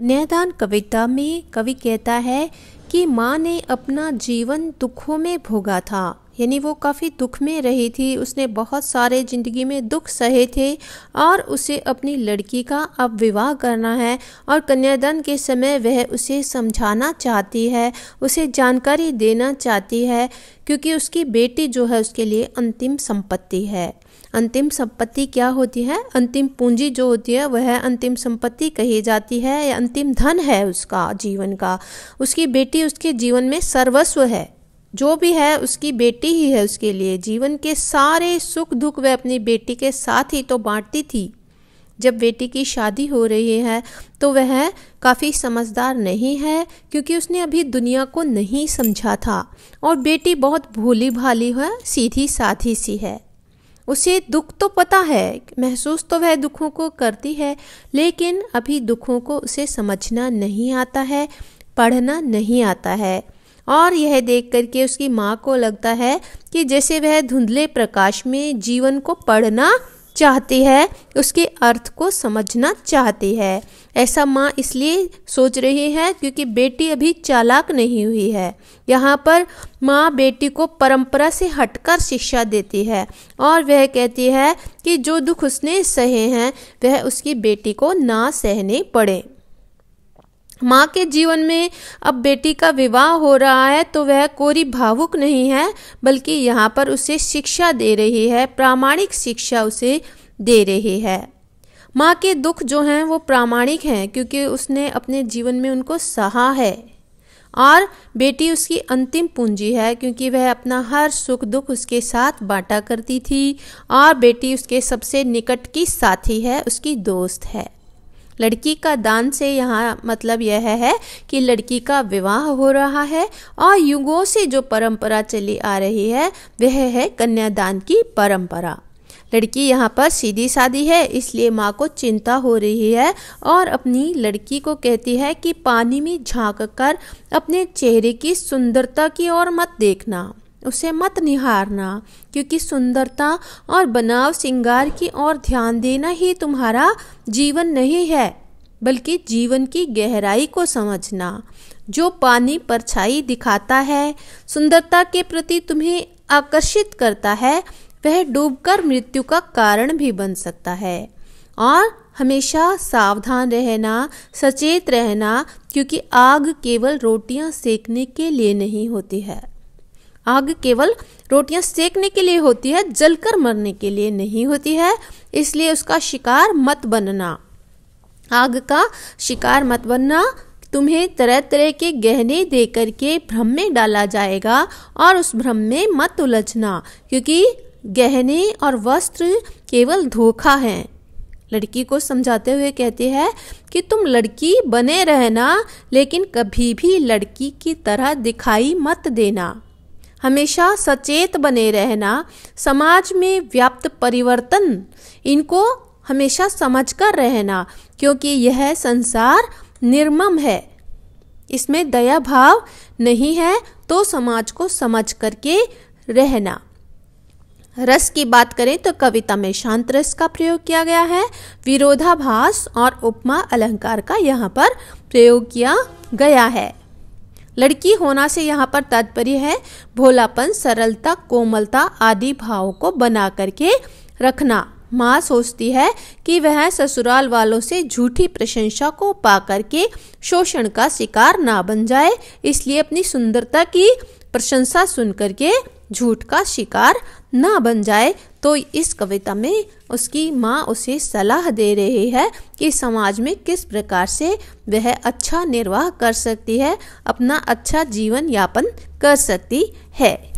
कन्यादान कविता में कवि कहता है कि माँ ने अपना जीवन दुखों में भोगा था यानी वो काफ़ी दुख में रही थी उसने बहुत सारे ज़िंदगी में दुख सहे थे और उसे अपनी लड़की का अब विवाह करना है और कन्यादान के समय वह उसे समझाना चाहती है उसे जानकारी देना चाहती है क्योंकि उसकी बेटी जो है उसके लिए अंतिम संपत्ति है अंतिम संपत्ति क्या होती है अंतिम पूंजी जो होती है वह अंतिम संपत्ति कही जाती है या अंतिम धन है उसका जीवन का उसकी बेटी उसके जीवन में सर्वस्व है जो भी है उसकी बेटी ही है उसके लिए जीवन के सारे सुख दुख वह अपनी बेटी के साथ ही तो बांटती थी जब बेटी की शादी हो रही है तो वह काफ़ी समझदार नहीं है क्योंकि उसने अभी दुनिया को नहीं समझा था और बेटी बहुत भोली भाली है सीधी साधी सी है उसे दुख तो पता है महसूस तो वह दुखों को करती है लेकिन अभी दुखों को उसे समझना नहीं आता है पढ़ना नहीं आता है और यह देख करके उसकी माँ को लगता है कि जैसे वह धुंधले प्रकाश में जीवन को पढ़ना चाहती है उसके अर्थ को समझना चाहती है ऐसा माँ इसलिए सोच रही है क्योंकि बेटी अभी चालाक नहीं हुई है यहाँ पर माँ बेटी को परंपरा से हटकर शिक्षा देती है और वह कहती है कि जो दुख उसने सहे हैं वह उसकी बेटी को ना सहने पड़े माँ के जीवन में अब बेटी का विवाह हो रहा है तो वह कोरी भावुक नहीं है बल्कि यहाँ पर उसे शिक्षा दे रही है प्रामाणिक शिक्षा उसे दे रही है माँ के दुख जो हैं वो प्रामाणिक हैं क्योंकि उसने अपने जीवन में उनको सहा है और बेटी उसकी अंतिम पूंजी है क्योंकि वह अपना हर सुख दुख उसके साथ बांटा करती थी और बेटी उसके सबसे निकट की साथी है उसकी दोस्त है लड़की का दान से यहाँ मतलब यह है कि लड़की का विवाह हो रहा है और युगों से जो परंपरा चली आ रही है वह है कन्यादान की परंपरा लड़की यहाँ पर सीधी सादी है इसलिए माँ को चिंता हो रही है और अपनी लड़की को कहती है कि पानी में झांक कर अपने चेहरे की सुंदरता की ओर मत देखना उसे मत निहारना क्योंकि सुंदरता और बनाव सिंगार की ओर ध्यान देना ही तुम्हारा जीवन नहीं है बल्कि जीवन की गहराई को समझना जो पानी परछाई दिखाता है सुंदरता के प्रति तुम्हें आकर्षित करता है वह डूबकर मृत्यु का कारण भी बन सकता है और हमेशा सावधान रहना सचेत रहना क्योंकि आग केवल रोटियां सेकने के लिए नहीं होती है आग केवल रोटियां सेकने के लिए होती है जलकर मरने के लिए नहीं होती है इसलिए उसका शिकार मत बनना आग का शिकार मत बनना तुम्हें तरह तरह के गहने देकर के भ्रम में डाला जाएगा और उस भ्रम में मत उलझना क्योंकि गहने और वस्त्र केवल धोखा हैं लड़की को समझाते हुए कहते हैं कि तुम लड़की बने रहना लेकिन कभी भी लड़की की तरह दिखाई मत देना हमेशा सचेत बने रहना समाज में व्याप्त परिवर्तन इनको हमेशा समझ कर रहना क्योंकि यह संसार निर्मम है इसमें दया भाव नहीं है तो समाज को समझ करके रहना रस की बात करें तो कविता में शांत रस का प्रयोग किया गया है विरोधाभास और उपमा अलंकार का यहाँ पर प्रयोग किया गया है लड़की होना से यहाँ पर तात्पर्य है भोलापन सरलता कोमलता आदि भावों को बना करके रखना माँ सोचती है कि वह ससुराल वालों से झूठी प्रशंसा को पा करके शोषण का शिकार ना बन जाए इसलिए अपनी सुंदरता की प्रशंसा सुन करके झूठ का शिकार ना बन जाए तो इस कविता में उसकी माँ उसे सलाह दे रही है कि समाज में किस प्रकार से वह अच्छा निर्वाह कर सकती है अपना अच्छा जीवन यापन कर सकती है